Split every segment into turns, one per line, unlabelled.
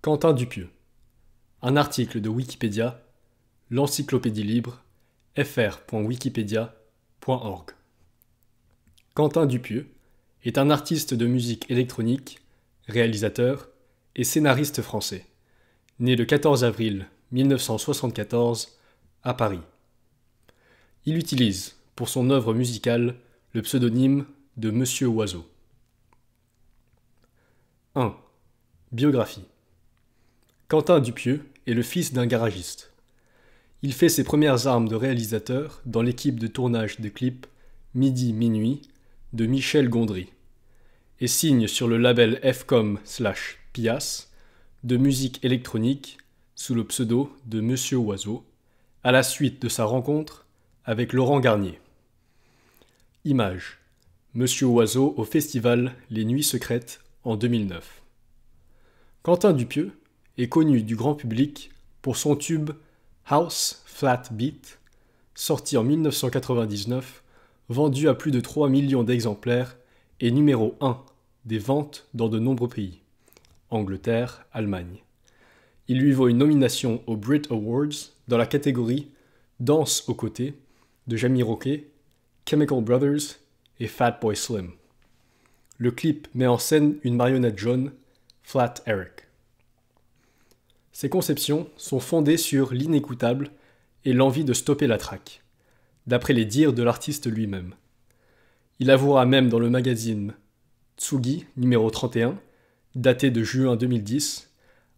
Quentin Dupieux. Un article de Wikipédia, l'encyclopédie libre, fr.wikipedia.org. Quentin Dupieux est un artiste de musique électronique, réalisateur et scénariste français, né le 14 avril 1974 à Paris. Il utilise, pour son œuvre musicale, le pseudonyme de Monsieur Oiseau. 1. Biographie. Quentin Dupieux est le fils d'un garagiste. Il fait ses premières armes de réalisateur dans l'équipe de tournage de clips Midi Minuit de Michel Gondry et signe sur le label Fcom slash Pias de musique électronique sous le pseudo de Monsieur Oiseau à la suite de sa rencontre avec Laurent Garnier. Image Monsieur Oiseau au festival Les Nuits Secrètes en 2009. Quentin Dupieux est connu du grand public pour son tube House Flat Beat, sorti en 1999, vendu à plus de 3 millions d'exemplaires et numéro 1 des ventes dans de nombreux pays, Angleterre, Allemagne. Il lui vaut une nomination aux Brit Awards dans la catégorie Danse aux côtés de Jamie Roquet, Chemical Brothers et Boy Slim. Le clip met en scène une marionnette jaune, Flat Eric. Ses conceptions sont fondées sur l'inécoutable et l'envie de stopper la traque, d'après les dires de l'artiste lui-même. Il avouera même dans le magazine Tsugi numéro 31, daté de juin 2010,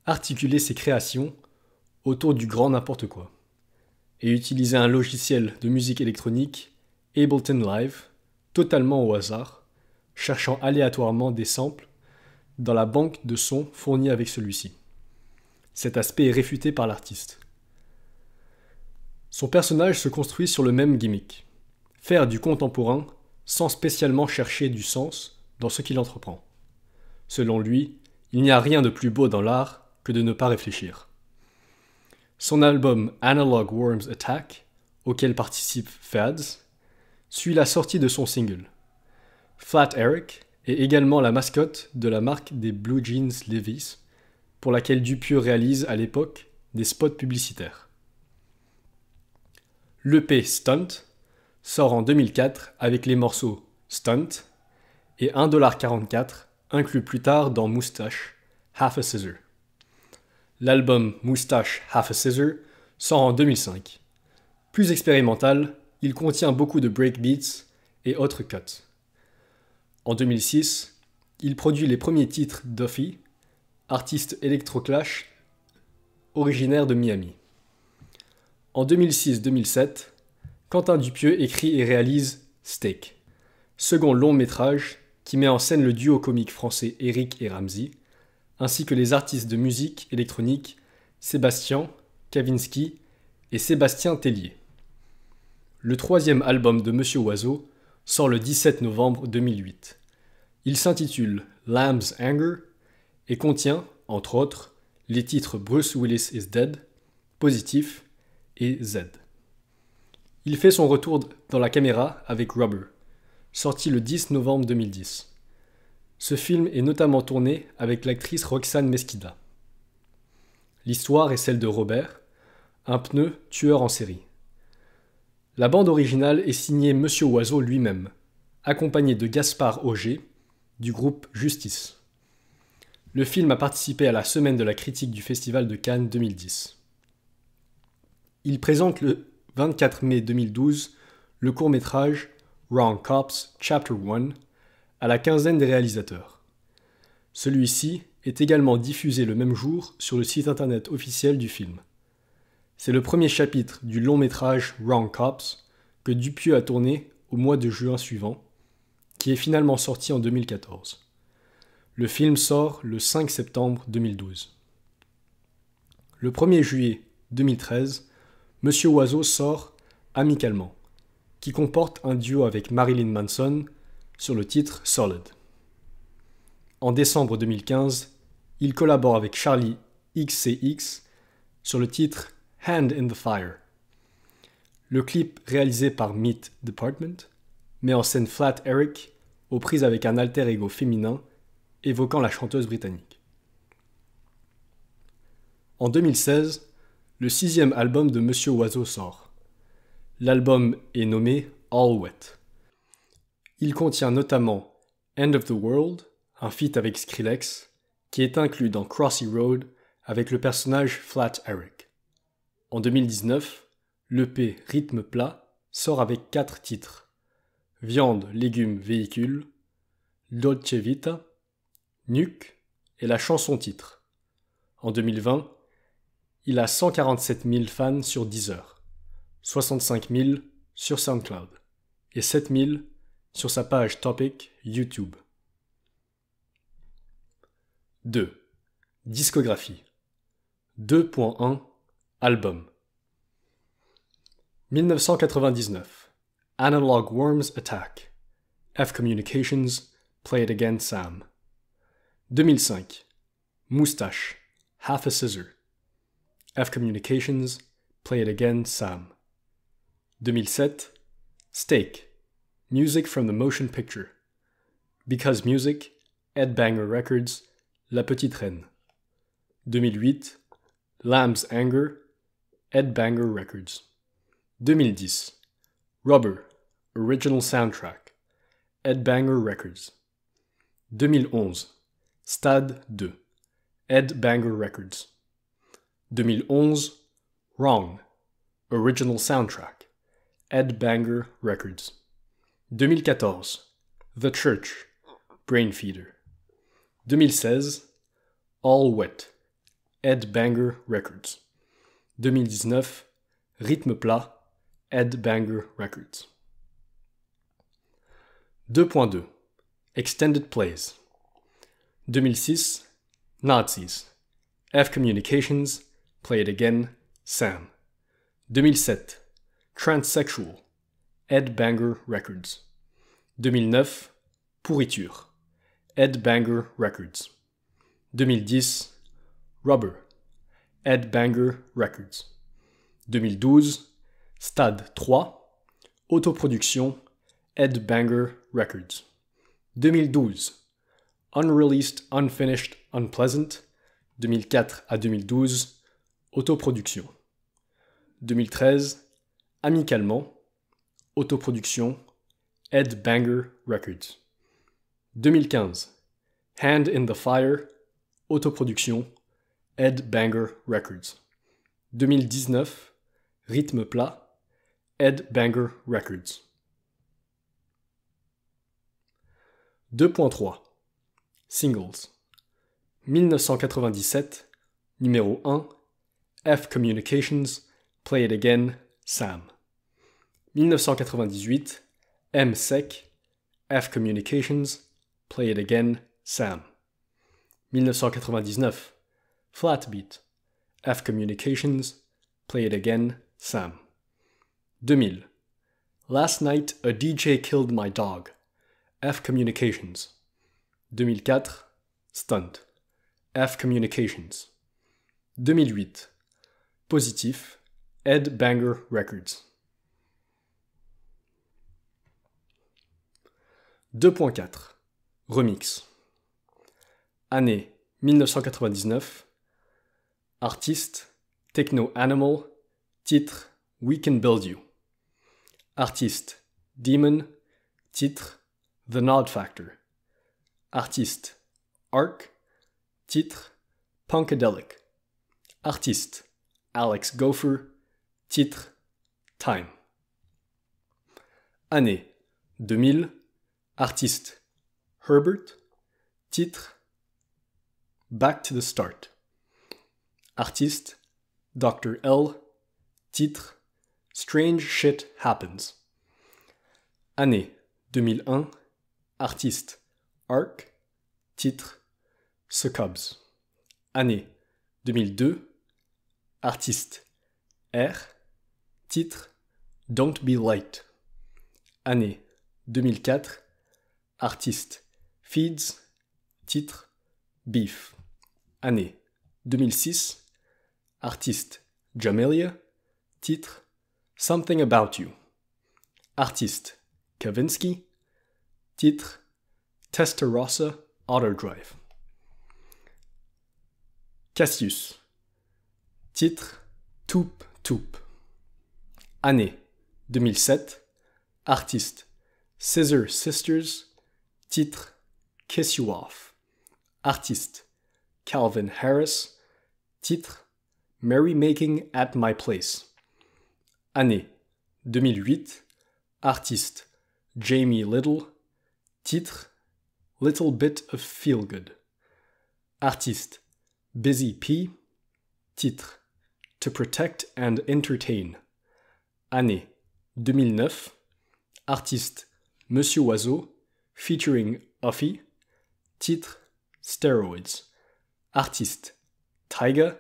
articuler ses créations autour du grand n'importe quoi et utiliser un logiciel de musique électronique, Ableton Live, totalement au hasard, cherchant aléatoirement des samples dans la banque de sons fournie avec celui-ci. Cet aspect est réfuté par l'artiste. Son personnage se construit sur le même gimmick. Faire du contemporain sans spécialement chercher du sens dans ce qu'il entreprend. Selon lui, il n'y a rien de plus beau dans l'art que de ne pas réfléchir. Son album Analog Worms Attack, auquel participe Fads, suit la sortie de son single. Flat Eric est également la mascotte de la marque des Blue Jeans Levi's, pour laquelle Dupieux réalise à l'époque des spots publicitaires. L'EP Stunt sort en 2004 avec les morceaux Stunt et 1,44$ inclus plus tard dans Moustache, Half a Scissor. L'album Moustache, Half a Scissor sort en 2005. Plus expérimental, il contient beaucoup de breakbeats et autres cuts. En 2006, il produit les premiers titres Duffy, artiste électroclash, originaire de Miami. En 2006-2007, Quentin Dupieux écrit et réalise Steak, second long métrage qui met en scène le duo comique français Eric et Ramsey, ainsi que les artistes de musique électronique Sébastien Kavinsky et Sébastien Tellier. Le troisième album de Monsieur Oiseau sort le 17 novembre 2008. Il s'intitule Lamb's Anger et contient, entre autres, les titres Bruce Willis is Dead, Positif et Z. Il fait son retour dans la caméra avec Rubber, sorti le 10 novembre 2010. Ce film est notamment tourné avec l'actrice Roxane Mesquida. L'histoire est celle de Robert, un pneu tueur en série. La bande originale est signée Monsieur Oiseau lui-même, accompagné de Gaspard Auger du groupe Justice. Le film a participé à la semaine de la critique du Festival de Cannes 2010. Il présente le 24 mai 2012 le court-métrage Wrong Cops Chapter 1 à la quinzaine des réalisateurs. Celui-ci est également diffusé le même jour sur le site internet officiel du film. C'est le premier chapitre du long-métrage Wrong Cops que Dupieux a tourné au mois de juin suivant, qui est finalement sorti en 2014. Le film sort le 5 septembre 2012. Le 1er juillet 2013, Monsieur Oiseau sort Amicalement, qui comporte un duo avec Marilyn Manson sur le titre Solid. En décembre 2015, il collabore avec Charlie XCX sur le titre Hand in the Fire. Le clip réalisé par Meat Department met en scène Flat Eric aux prises avec un alter ego féminin évoquant la chanteuse britannique. En 2016, le sixième album de Monsieur Oiseau sort. L'album est nommé All Wet. Il contient notamment End of the World, un feat avec Skrillex, qui est inclus dans Crossy Road avec le personnage Flat Eric. En 2019, l'EP Rythme plat sort avec quatre titres Viande, légumes, Véhicule, Dolce Vita, Nuke est la chanson titre. En 2020, il a 147 000 fans sur Deezer, 65 000 sur SoundCloud et 7 000 sur sa page Topic YouTube. 2. Discographie. 2.1 Album. 1999. Analog Worms Attack. F Communications. Play it again, Sam. 2005. Moustache. Half a Scissor. F Communications. Play It Again, Sam. 2007. Stake. Music from the Motion Picture. Because Music. Ed Banger Records. La Petite Reine. 2008. Lamb's Anger. Ed Banger Records. 2010. Rubber. Original Soundtrack. Ed Banger Records. 2011. Stade 2. Ed Banger Records. 2011. Wrong. Original Soundtrack. Ed Banger Records. 2014. The Church. Brainfeeder. 2016. All Wet. Ed Banger Records. 2019. Rythme plat. Ed Banger Records. 2.2. Extended Plays. 2006, Nazis. F Communications, Play It Again, Sam. 2007, Transsexual, Ed Banger Records. 2009, Pourriture, Ed Banger Records. 2010, Rubber, Ed Banger Records. 2012, Stade 3, Autoproduction, Ed Banger Records. 2012, Unreleased, Unfinished, Unpleasant, 2004 à 2012, Autoproduction. 2013, Amicalement, Autoproduction, Ed Banger Records. 2015, Hand in the Fire, Autoproduction, Ed Banger Records. 2019, Rythme plat, Ed Banger Records. 2.3 Singles. 1997, numéro 1, F Communications, Play It Again, Sam. 1998, M Sec, F Communications, Play It Again, Sam. 1999, Flatbeat, F Communications, Play It Again, Sam. 2000, Last Night a DJ Killed My Dog, F Communications. 2004, Stunt. F Communications. 2008, Positif, Ed Banger Records. 2.4 Remix Année 1999 Artiste Techno Animal Titre We Can Build You Artiste Demon Titre The Nod Factor Artiste. Arc. Titre. Punkadelic. Artiste. Alex Gopher. Titre. Time. Année. 2000. Artiste. Herbert. Titre. Back to the Start. Artiste. Dr. L. Titre. Strange Shit Happens. Année 2001. Artiste Arc, titre The Année 2002, artiste R, titre Don't Be Light. Année 2004, artiste Feeds, titre Beef. Année 2006, artiste Jamelia, titre Something About You. Artiste Kavinsky, titre Testarossa Autodrive. Cassius. Titre Toup Toup. Année 2007. Artiste Scissor Sisters. Titre Kiss You Off. Artiste Calvin Harris. Titre Merrymaking at My Place. Année 2008. Artiste Jamie Little. Titre little bit of feel good. Artiste, busy P. Titre, to protect and entertain. Année, 2009. Artiste, Monsieur Oiseau, featuring Offie. Titre, steroids. Artiste, Tiger.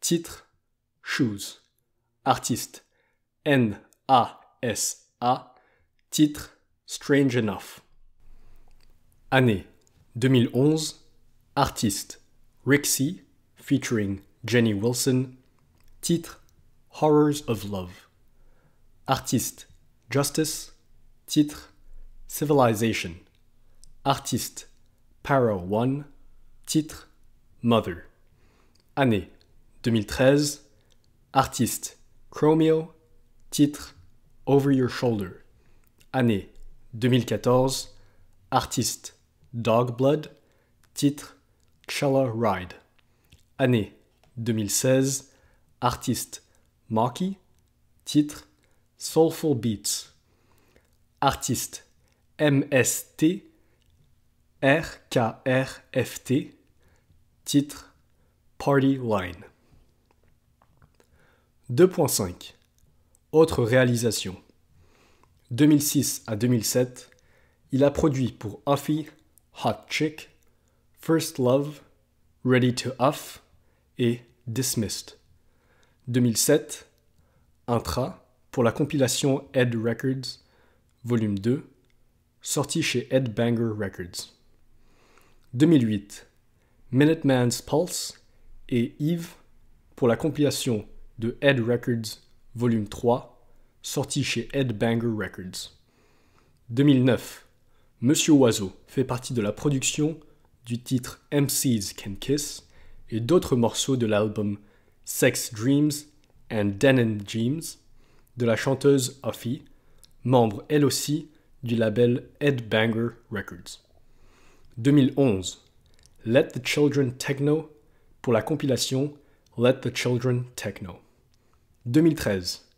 Titre, shoes. Artiste, N A S A. Titre, strange enough. Année 2011. Artiste Rixie featuring Jenny Wilson. Titre Horrors of Love. Artiste Justice. Titre Civilization. Artiste Para One. Titre Mother. Année 2013. Artiste Chromeo. Titre Over Your Shoulder. Année 2014. Artiste Dog Blood, titre Chella Ride. Année 2016, artiste Marky, titre Soulful Beats. Artiste MST, RKRFT, titre Party Line. 2.5 Autre réalisation 2006 à 2007, il a produit pour Offie Hot Chick, First Love, Ready to Huff et Dismissed. 2007, Intra pour la compilation Ed Records, volume 2, sorti chez Ed Banger Records. 2008, Minuteman's Pulse et Eve pour la compilation de Ed Records, volume 3, sorti chez Ed Banger Records. 2009, Monsieur Oiseau fait partie de la production du titre MCs Can Kiss et d'autres morceaux de l'album Sex Dreams and Denim Jeans" de la chanteuse Offie, membre elle aussi du label Headbanger Records. 2011, Let the Children Techno pour la compilation Let the Children Techno. 2013,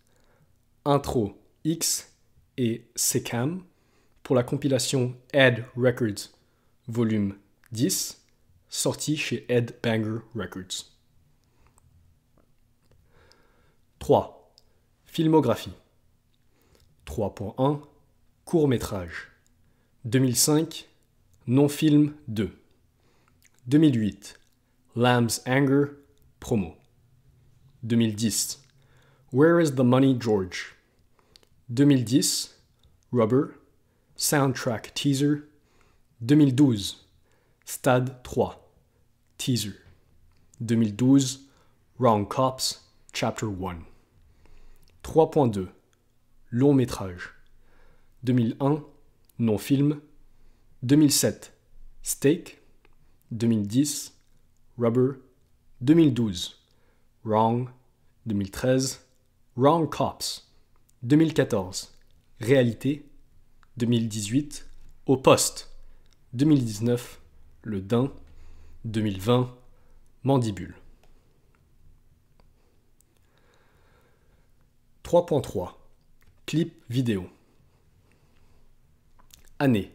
Intro X et Secam pour la compilation Ed Records, volume 10, sortie chez Ed Banger Records. 3. Filmographie. 3.1. Court métrage. 2005. Non-film 2. 2008. Lamb's Anger. Promo. 2010. Where is the Money George 2010. Rubber. Soundtrack Teaser. 2012, Stade 3, Teaser. 2012, Wrong Cops, Chapter 1. 3.2, Long métrage. 2001, Non film. 2007, Steak. 2010, Rubber. 2012, Wrong. 2013, Wrong Cops. 2014, Réalité. 2018, Au Poste. 2019, Le Dain. 2020, Mandibule. 3.3 Clip vidéo Année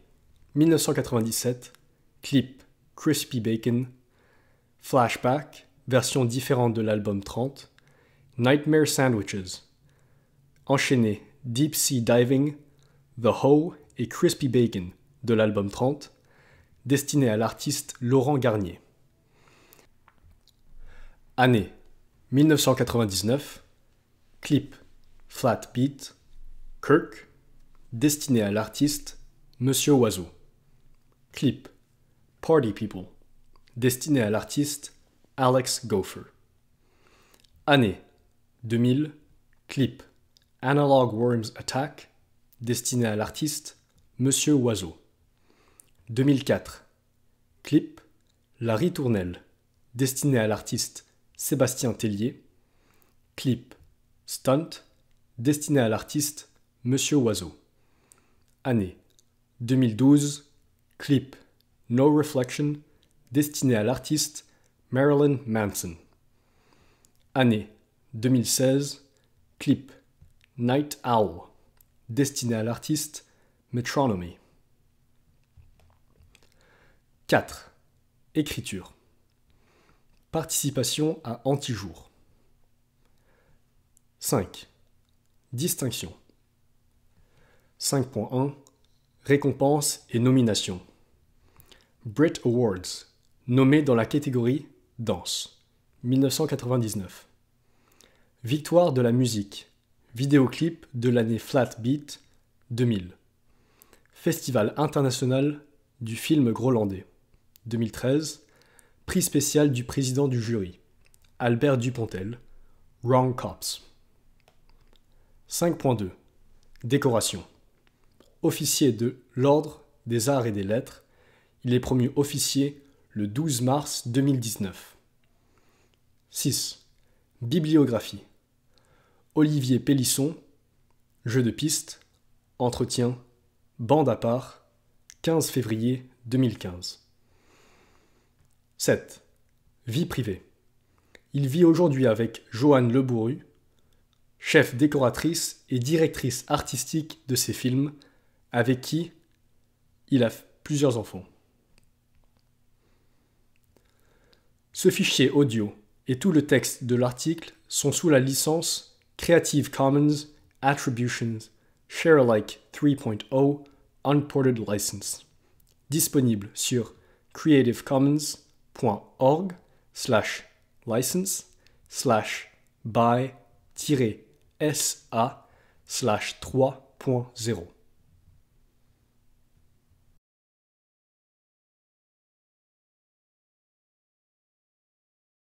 1997 Clip Crispy Bacon Flashback Version différente de l'album 30 Nightmare Sandwiches Enchaîné Deep Sea Diving The Hoe » et Crispy Bacon de l'album 30, destiné à l'artiste Laurent Garnier. Année 1999, clip Flat Beat, Kirk, destiné à l'artiste Monsieur Oiseau. Clip Party People, destiné à l'artiste Alex Gopher. Année 2000, clip Analog Worms Attack, destiné à l'artiste Monsieur Oiseau. 2004. Clip La Ritournelle, destiné à l'artiste Sébastien Tellier. Clip Stunt, destiné à l'artiste Monsieur Oiseau. Année 2012. Clip No Reflection, destiné à l'artiste Marilyn Manson. Année 2016. Clip Night Owl, destiné à l'artiste Metronomy. 4. Écriture. Participation à Antijour. 5. Distinction. 5.1 Récompenses et nomination Brit Awards, nommé dans la catégorie Danse, 1999. Victoire de la musique, vidéoclip de l'année Flat Beat 2000. Festival international du film grolandais 2013. Prix spécial du président du jury Albert Dupontel. Wrong Cops. 5.2. Décoration. Officier de l'Ordre des Arts et des Lettres, il est promu officier le 12 mars 2019. 6. Bibliographie. Olivier Pélisson, Jeu de piste, Entretien, Bande à part, 15 février 2015. 7. Vie privée. Il vit aujourd'hui avec Joanne Bourru, chef décoratrice et directrice artistique de ses films, avec qui il a plusieurs enfants. Ce fichier audio et tout le texte de l'article sont sous la licence Creative Commons Attributions Sharealike 3.0 Unported License. Disponible sur creativecommons.org slash license slash by-sa slash 3.0.